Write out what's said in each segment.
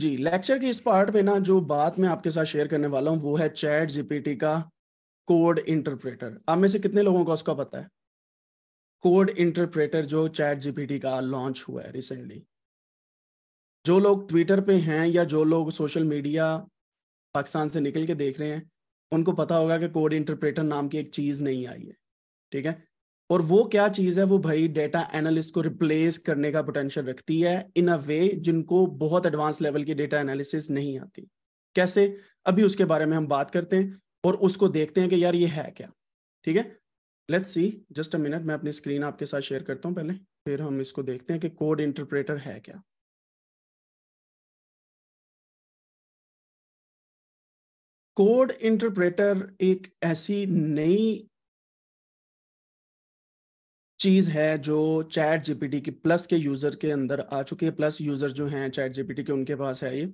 जी lecture के इस part में ना जो बात मैं आपके साथ शेयर करने वाला हूँ वो है चैट जीपीटी का कोड इंटरप्रेटर आप में से कितने लोगों को उसका पता है कोड इंटरप्रेटर जो चैट जीपीटी का लॉन्च हुआ है रिसेंटली जो लोग ट्विटर पे हैं या जो लोग सोशल मीडिया पाकिस्तान से निकल के देख रहे हैं उनको पता होगा कि कोड इंटरप्रेटर नाम की एक चीज़ नहीं आई है ठीक है और वो क्या चीज है वो भाई डेटा एनालिस्ट को रिप्लेस करने का पोटेंशियल रखती है इन अ वे जिनको बहुत एडवांस लेवल की डेटा एनालिसिस नहीं आती कैसे अभी उसके बारे में हम बात करते हैं और उसको देखते हैं कि यार ये है क्या ठीक है let's see just a minute मैं अपनी स्क्रीन आपके साथ शेयर करता हूँ पहले फिर हम इसको देखते हैं कि कोड इंटरप्रेटर है क्या कोड इंटरप्रेटर एक ऐसी नई चीज है जो चैट जीपीटी की प्लस के यूजर के अंदर आ चुकी है प्लस यूजर जो हैं चैट जीपीटी के उनके पास है ये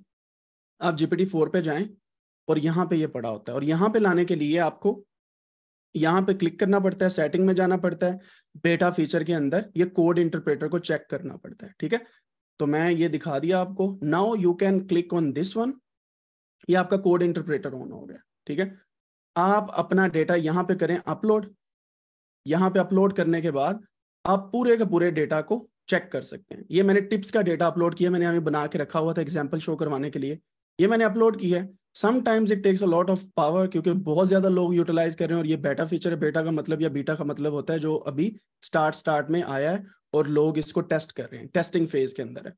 आप जीपीटी फोर पे जाएं और यहाँ पे ये पड़ा होता है और यहाँ पे लाने के लिए आपको यहाँ पे क्लिक करना पड़ता है सेटिंग में जाना पड़ता है बेटा फीचर के अंदर ये कोड इंटरप्रेटर को चेक करना पड़ता है ठीक है तो मैं ये दिखा दिया आपको now you can click on this one ये आपका कोड इंटरप्रेटर ऑन हो गया ठीक है आप अपना डेटा यहाँ पे करें अपलोड यहाँ पे अपलोड करने के बाद आप पूरे के पूरे डेटा को चेक कर सकते हैं ये मैंने टिप्स का डेटा अपलोड किया मैंने हमें बना के रखा हुआ था एग्जाम्पल शो करवाने के लिए ये मैंने अपलोड की है sometimes it takes a lot of power क्योंकि बहुत ज्यादा लोग यूटिलाइज कर रहे हैं और ये बेटा फीचर है बेटा का मतलब या बीटा का मतलब होता है जो अभी स्टार्ट स्टार्ट में आया है और लोग इसको टेस्ट कर रहे हैं टेस्टिंग फेज के अंदर है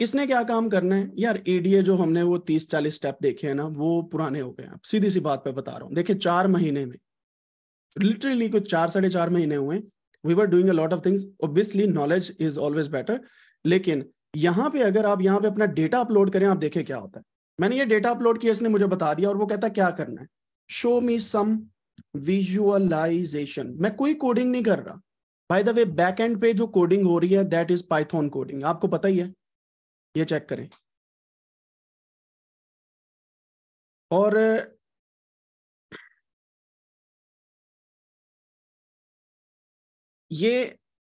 इसने क्या काम करना है यार एडीए e जो हमने वो तीस चालीस स्टेप देखे हैं ना वो पुराने हो गए हैं सीधी सी बात पे बता रहा हूँ देखिये चार महीने में लिटरली कुछ चार साढ़े चार महीने हुए we were doing a lot of things obviously knowledge is always better लेकिन यहाँ पे अगर आप यहाँ पे अपना डेटा अपलोड करें आप देखें क्या होता है मैंने ये डेटा अपलोड किया इसने मुझे बता दिया और वो कहता है क्या करना है शो मी सम विजुअलाइजेशन मैं कोई कोडिंग नहीं कर रहा by the way back end पे जो कोडिंग हो रही है दैट इज पाइथॉन कोडिंग आपको पता ही है ये चेक करें और ये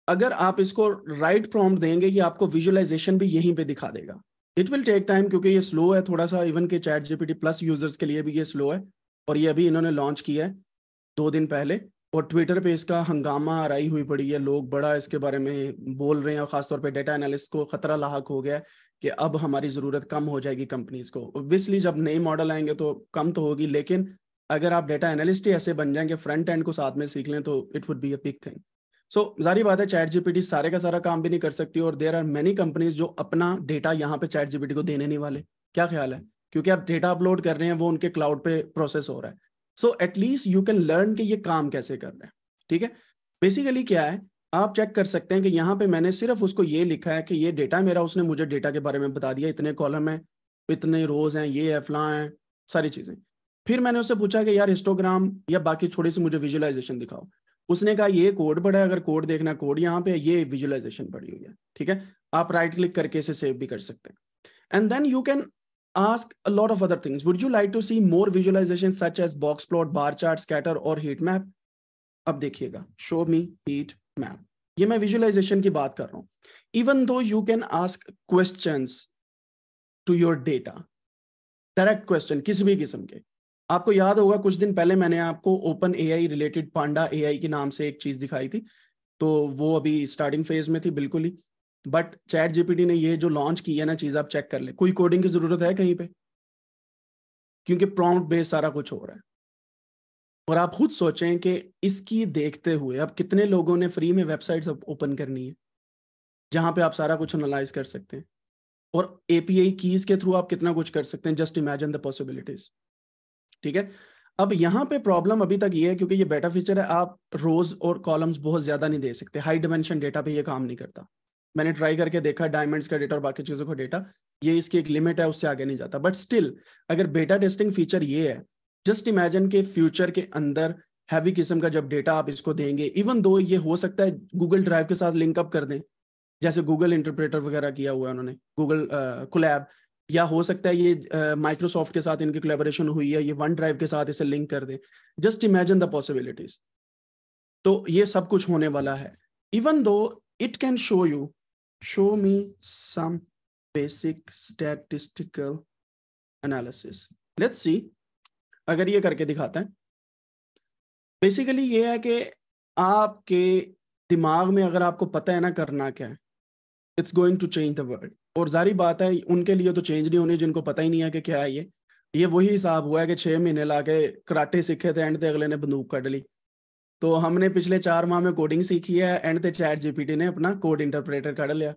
अगर आप इसको राइट प्रॉम्प्ट देंगे ये आपको विजुअलाइजेशन भी यहीं पे दिखा देगा इट विल टेक टाइम क्योंकि ये स्लो है थोड़ा सा इवन के चैट जीपीटी प्लस यूजर्स के लिए भी ये स्लो है और ये अभी इन्होंने लॉन्च किया है दो दिन पहले और ट्विटर पे इसका हंगामा आराई हुई पड़ी है लोग बड़ा इसके बारे में बोल रहे हैं और खासतौर पर डेटा एनालिस्ट को खतरा लाक हो गया है कि अब हमारी ज़रूरत कम हो जाएगी कंपनीज को ओबियसली जब नए मॉडल आएंगे तो कम तो होगी लेकिन अगर आप डेटा एनालिस्ट ही ऐसे बन जाएंगे फ्रंट एंड को साथ में सीख लें तो it would be a big thing so so, जारी बात है चैट जीपीटी सारे का सारा काम भी नहीं कर सकती और देर आर मेनी कंपनीज जो अपना डेटा यहाँ पे चैट जीपीटी को देने नहीं वाले क्या ख्याल है क्योंकि आप डेटा अपलोड कर रहे हैं वो उनके क्लाउड पे प्रोसेस हो रहा है so at least you can learn कि ये काम कैसे कर रहे हैं ठीक है बेसिकली क्या है आप चेक कर सकते हैं कि यहाँ पे मैंने सिर्फ उसको ये लिखा है कि ये डेटा मेरा उसने मुझे डेटा के बारे में बता दिया इतने कॉलम है इतने रोज हैं ये एफला है सारी चीजें फिर मैंने उससे पूछा कि यार हिस्टोग्राम या बाकी थोड़ी सी मुझे विजुअलाइजेशन दिखाओ उसने कहा ये कोड पड़ा है अगर कोड देखना कोड यहाँ पे ये विजुअलाइजेशन पड़ी हुई है ठीक है आप राइट क्लिक करके इसे सेव भी कर सकते हैं and then you can ask a lot of other things. Would you like to see more visualizations such as box plot, bar chart, scatter और heat map? अब देखिएगा show me heat map. ये मैं visualization की बात कर रहा हूँ Even though you can ask questions to your data, direct question किसी भी किस्म के आपको याद होगा कुछ दिन पहले मैंने आपको ओपन आई रिलेटेड पांडा ए के नाम से एक चीज दिखाई थी तो वो अभी स्टार्टिंग फेज में थी बिल्कुल ही बट चैट जीपीटी ने ये जो लॉन्च की है ना चीज आप चेक कर ले कोई कोडिंग की जरूरत है कहीं पे क्योंकि प्रॉम्प्ट बेस सारा कुछ हो रहा है और आप खुद सोचें कि इसकी देखते हुए अब कितने लोगों ने फ्री में वेबसाइट्स ओपन करनी है जहां पे आप सारा कुछ एनालाइज कर सकते हैं और एपीआई कीज के थ्रू आप कितना कुछ कर सकते हैं जस्ट इमेजिन द पॉसिबिलिटीज़ ठीक है अब यहाँ पे प्रॉब्लम अभी तक ये है क्योंकि ये बेटा फीचर है आप रोज और कॉलम्स बहुत ज्यादा नहीं दे सकते हाई डिमेंशन डेटा पे ये काम नहीं करता मैंने ट्राई करके देखा डायमंड्स का डेटा और बाकी चीजों का डेटा ये इसकी एक लिमिट है उससे आगे नहीं जाता बट स्टिल अगर बेटा टेस्टिंग फीचर ये है जस्ट इमेजिन के फ्यूचर के अंदर हैवी किस्म का जब डेटा आप इसको देंगे इवन दो ये हो सकता है गूगल ड्राइव के साथ लिंकअप कर दें जैसे गूगल इंटरप्रेटर वगैरह किया हुआ है उन्होंने गूगल कोलैब या हो सकता है ये माइक्रोसॉफ्ट uh, के साथ इनकी कोलेबोरेशन हुई है ये वन ड्राइव के साथ इसे लिंक कर दे जस्ट इमेजिन द पॉसिबिलिटीज तो ये सब कुछ होने वाला है even though it can show you show me some basic statistical analysis let's see अगर ये करके दिखाते हैं बेसिकली ये है कि आपके दिमाग में अगर आपको पता है ना करना क्या है it's going to change the world और जारी बात है उनके लिए तो चेंज नहीं होनी जिनको पता ही नहीं है कि क्या है ये ये वही हिसाब हुआ है कि छह महीने ला के कराटे सीखे थे एंड अगले ने बंदूक कट ली तो हमने पिछले चार माह में कोडिंग सीखी है एंड ते चैट जीपीटी ने अपना कोड इंटरप्रेटर कट लिया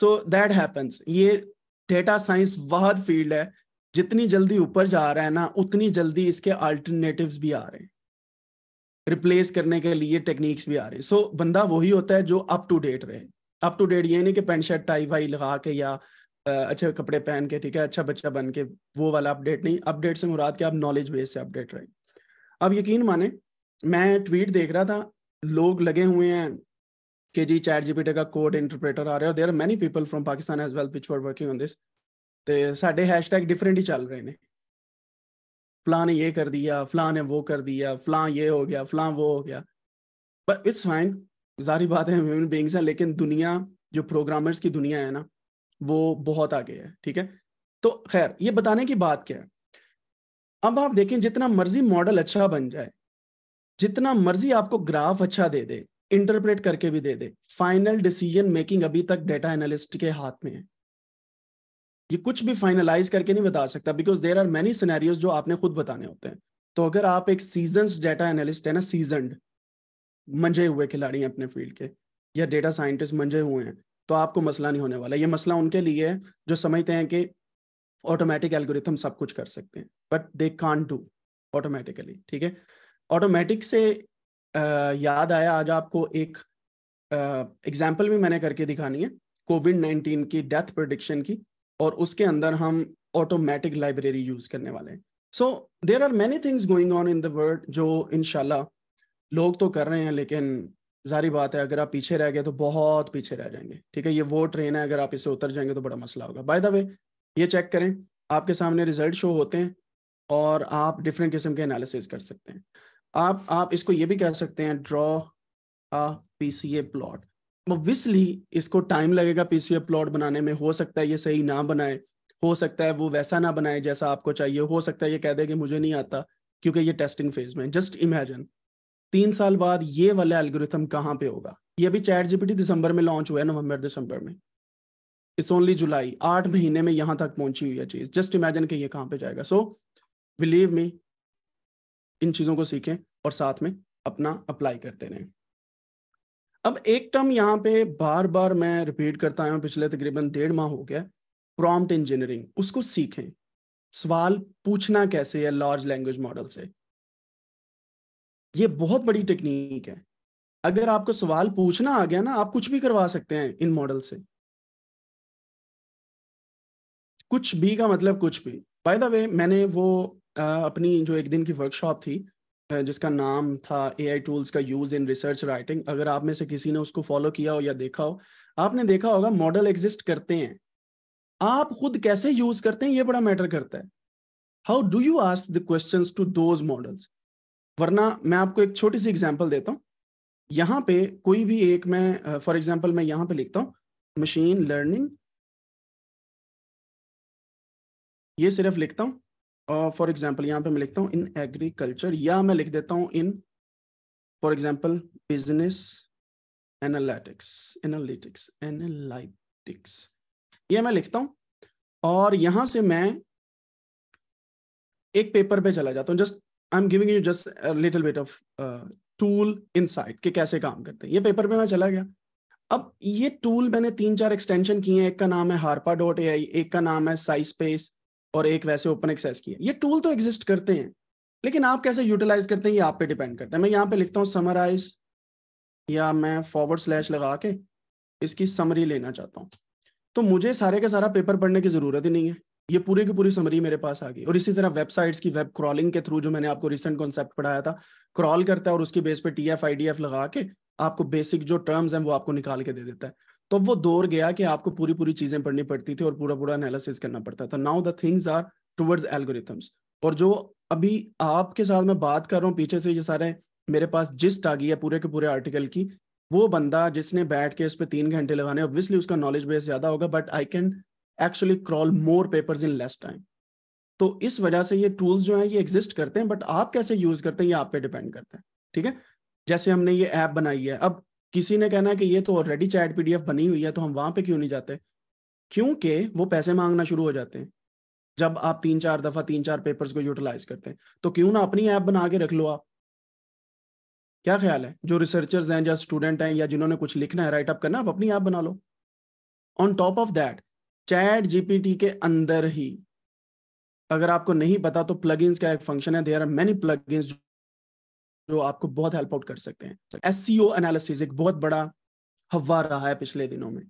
सो दैट हैपन्स ये डेटा साइंस वह फील्ड है जितनी जल्दी ऊपर जा रहा है ना उतनी जल्दी इसके अल्टरनेटिव्स भी आ रहे हैं रिप्लेस करने के लिए टेक्निक्स भी आ रही सो so, बंदा वही होता है जो अप टू डेट रहे अप टू डेट ये नहीं कि पेंट शर्ट टाई वाई लगा के या अच्छे कपड़े पहन के ठीक है अच्छा बच्चा बन के वो वाला अपडेट नहीं अपडेट से मुराद के आप नॉलेज बेस से अपडेट रहे अब यकीन माने मैं ट्वीट देख रहा था लोग लगे हुए हैं कि जी चैट जीपीटी का कोड इंटरप्रेटर आ रहा है और there are many people from Pakistan as well which were working on this तो साढ़े टैग डिफरेंट ही चल रहे हैं फलां ने ये कर दिया फलां ने वो कर दिया फलां ये हो गया फलां वो हो गया बट इट्स फाइन जारी बात है ह्यूमन बींग्स हैं लेकिन दुनिया जो प्रोग्रामर्स की दुनिया है ना वो बहुत आगे है ठीक है तो खैर ये बताने की बात क्या है अब आप देखें जितना मर्जी मॉडल अच्छा बन जाए जितना मर्जी आपको ग्राफ अच्छा दे दे इंटरप्रेट करके भी दे दे फाइनल डिसीजन मेकिंग अभी तक डेटा एनालिस्ट के हाथ में है ये कुछ भी फाइनलाइज करके नहीं बता सकता because there are many scenarios जो आपने खुद बताने होते हैं तो अगर आप एक सीजन डेटा एनालिस्ट है ना सीजनड मंझे हुए खिलाड़ी हैं अपने फील्ड के या डेटा साइंटिस्ट मंझे हुए हैं तो आपको मसला नहीं होने वाला ये मसला उनके लिए है जो समझते हैं कि ऑटोमेटिक एल्गोरिथम सब कुछ कर सकते हैं but they can't do automatically ठीक है ऑटोमेटिक से आ, याद आया आज आपको एक एग्जाम्पल भी मैंने करके दिखानी है कोविड नाइन्टीन की डेथ प्रोडिक्शन की और उसके अंदर हम ऑटोमेटिक लाइब्रेरी यूज करने वाले हैं so there are many things going on in the world जो इनशाला लोग तो कर रहे हैं लेकिन जारी बात है अगर आप पीछे रह गए तो बहुत पीछे रह जाएंगे ठीक है ये वो ट्रेन है अगर आप इसे उतर जाएंगे तो बड़ा मसला होगा बाय द वे ये चेक करें आपके सामने रिजल्ट शो होते हैं और आप डिफरेंट किस्म के एनालिसिस कर सकते हैं आप आप इसको ये भी कह सकते हैं draw a PCA plot obviously इसको टाइम लगेगा पीसीए प्लॉट बनाने में हो सकता है ये सही ना बनाए हो सकता है वो वैसा ना बनाए जैसा आपको चाहिए हो सकता है ये कह दे कि मुझे नहीं आता क्योंकि ये टेस्टिंग फेज में जस्ट इमेजिन तीन साल बाद ये वाला एल्गोरिथम कहाँ पे होगा ये अभी चैट जीपीटी दिसंबर में लॉन्च हुआ है नवंबर दिसंबर में इट्स ओनली जुलाई आठ महीने में यहां तक पहुंची हुई है चीज जस्ट इमेजिन कि ये कहाँ पे जाएगा सो बिलीव मी इन चीजों को सीखें और साथ में अपना अप्लाई करते रहें अब एक टर्म यहाँ पे बार बार मैं रिपीट करता हूँ पिछले तकरीबन डेढ़ माह हो गया प्रॉम्प्ट इंजीनियरिंग उसको सीखें सवाल पूछना कैसे है लार्ज लैंग्वेज मॉडल से ये बहुत बड़ी टेक्निक है अगर आपको सवाल पूछना आ गया ना आप कुछ भी करवा सकते हैं इन मॉडल से कुछ भी का मतलब कुछ भी बाय द वे मैंने वो आ, अपनी जो एक दिन की वर्कशॉप थी जिसका नाम था ए आई टूल्स का यूज इन रिसर्च राइटिंग अगर आप में से किसी ने उसको फॉलो किया हो या देखा हो आपने देखा होगा मॉडल एग्जिस्ट करते हैं आप खुद कैसे यूज करते हैं ये बड़ा मैटर करता है how do you ask the question to those models वरना मैं आपको एक छोटी सी एग्जाम्पल देता हूँ यहाँ पे कोई भी एक मैं फॉर एग्जाम्पल मैं यहाँ पे लिखता हूँ मशीन लर्निंग ये सिर्फ लिखता हूँ और फॉर एग्जाम्पल यहाँ पे मैं लिखता हूँ इन एग्रीकल्चर या मैं लिख देता हूँ in for example business analytics analytics analytics ये मैं लिखता हूँ और यहाँ से मैं एक पेपर पे चला जाता हूँ just I am giving you just little bit of tool site कि कैसे काम करते हैं ये पेपर पे मैं चला गया अब ये टूल मैंने तीन चार एक्सटेंशन किए हैं एक का नाम है हार्पा डॉट ए आई एक का नाम है साई स्पेस और एक वैसे ओपन एक्सेस की है ये टूल तो एग्जिस्ट करते हैं लेकिन आप कैसे यूटिलाइज करते हैं ये आप पे डिपेंड करता है मैं यहाँ पे लिखता हूँ समराइज या मैं फॉरवर्ड स्लैश लगा के इसकी समरी लेना चाहता हूँ तो मुझे सारे का सारा पेपर पढ़ने की जरूरत ही नहीं है ये पूरे के पूरी समरी मेरे पास आ गई और इसी तरह वेबसाइट्स की वेब क्रॉलिंग के थ्रू जो मैंने आपको रिसेंट कॉन्सेप्ट पढ़ाया था क्रॉल करता है और उसके बेस पे T F I D F लगा के आपको बेसिक जो टर्म्स हैं वो आपको निकाल के दे देता है तो वो दौर गया कि आपको पूरी पूरी चीजें पढ़नी पड़ती थी और पूरा पूरा एनालिसिस करना पड़ता था now the things are towards algorithms और जो अभी आपके साथ मैं बात कर रहा हूँ पीछे से ये सारे मेरे पास जिस्ट आ गई है पूरे के पूरे आर्टिकल की वो बंदा जिसने बैठ के उस पर तीन घंटे लगाने ऑब्वियसली उसका नॉलेज बेस ज्यादा होगा but I can actually crawl more paper in less time तो इस वजह से ये टूल्स जो हैं ये एग्जिस्ट करते हैं बट आप कैसे यूज करते हैं ये आप पे डिपेंड करते हैं ठीक है जैसे हमने ये ऐप बनाई है अब किसी ने कहना है कि ये तो ऑलरेडी चैट पीडीएफ बनी हुई है तो हम वहां पे क्यों नहीं जाते क्योंकि वो पैसे मांगना शुरू हो जाते हैं जब आप तीन चार दफा तीन चार पेपर्स को यूटिलाइज करते हैं तो क्यों ना अपनी ऐप बना के रख लो आप क्या ख्याल है जो रिसर्चर्स हैं या स्टूडेंट हैं या जिन्होंने कुछ लिखना है राइट अप करना आप अपनी ऐप बना लो on top of that chat GPT के अंदर ही अगर आपको नहीं पता तो प्लग का एक फंक्शन है देर आर मेनी प्लग जो आपको बहुत हेल्प आउट कर सकते हैं एस सी एनालिसिस एक बहुत बड़ा हवा रहा है पिछले दिनों में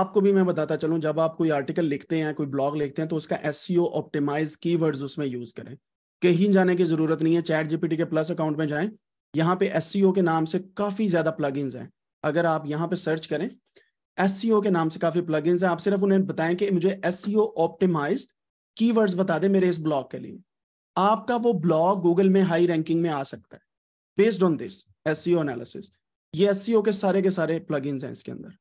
आपको भी मैं बताता चलूं जब आप कोई आर्टिकल लिखते हैं कोई ब्लॉग लिखते हैं तो उसका एस सी ऑप्टिमाइज की उसमें यूज करें कहीं जाने की जरूरत नहीं है चैट जीपीटी के प्लस अकाउंट में जाएं यहाँ पे एस e के नाम से काफी ज्यादा प्लग हैं अगर आप यहाँ पे सर्च करें एस के नाम से काफी प्लग हैं आप सिर्फ उन्हें बताएं कि मुझे एस सी ऑप्टिमाइज की बता दें मेरे इस ब्लॉग के लिए आपका वो ब्लॉग गूगल में हाई रैंकिंग में आ सकता है based on this S analysis ये एस के सारे के सारे प्लग हैं इसके अंदर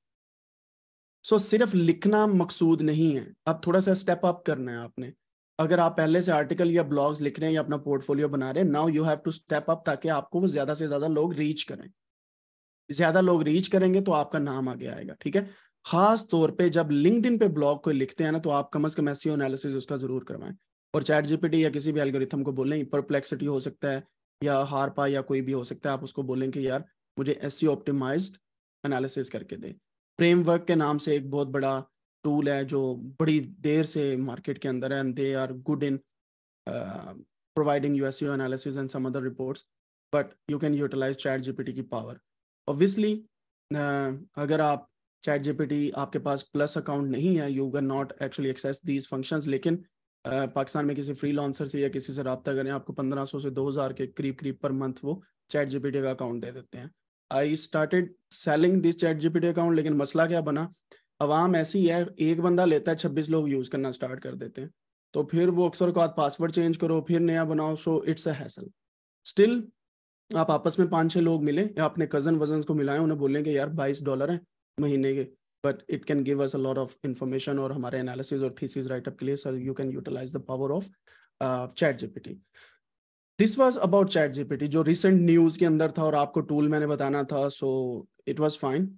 सो so, सिर्फ लिखना मकसूद नहीं है अब थोड़ा सा स्टेप अप करना है आपने अगर आप पहले से आर्टिकल या ब्लॉग्स लिख रहे हैं या अपना पोर्टफोलियो बना रहे हैं now you have to step up ताकि आपको वो ज्यादा से ज्यादा लोग रीच करें ज्यादा लोग रीच करेंगे तो आपका नाम आगे आएगा ठीक है खास तौर पे जब लिंक्डइन पे ब्लॉग कोई लिखते हैं ना तो आप कम से कम एसईओ एनालिसिस उसका जरूर करवाएं और चैट जीपीटी या किसी भी एल्गोरिथम को बोलें परप्लेक्सिटी हो सकता है या हारपा या कोई भी हो सकता है आप उसको बोलें कि यार मुझे एस सी ऑप्टिमाइज्ड एनालिसिस करके दे फ्रेमवर्क के नाम से एक बहुत बड़ा टूल है जो बड़ी देर से मार्केट के अंदर है and they are good in providing U S analysis and some other reports but you can utilize chat GPT की पावर ऑब्वियसली uh, अगर आप चैट जीपीटी आपके पास प्लस अकाउंट नहीं है you can not actually access these functions लेकिन uh, Pakistan में किसी free लॉन्सर से या किसी से रबता करें आपको 1500 से 2000 के करीब करीब पर मंथ वो चैट जीपीटी का अकाउंट दे देते हैं I started selling this ChatGPT account लेकिन मसला क्या बना आवाम ऐसी है एक बंदा लेता है छब्बीस लोग यूज़ करना स्टार्ट कर देते हैं तो फिर वो अक्सर को पासवर्ड चेंज करो फिर नया बनाओ so it's a hassle still आप आपस में पांच छह लोग मिले या अपने कज़न वजन को मिलाएं उन्हें बोलें कि यार बाईस डॉलर है महीने के but it can give us a lot of information और हमारे एनालिसिस और थीसिस राइटअप के लिए so you can utilize the power of ChatGPT this was about ChatGPT जो रिसेंट न्यूज के अंदर था और आपको टूल मैंने बताना था सो इट वॉज फाइन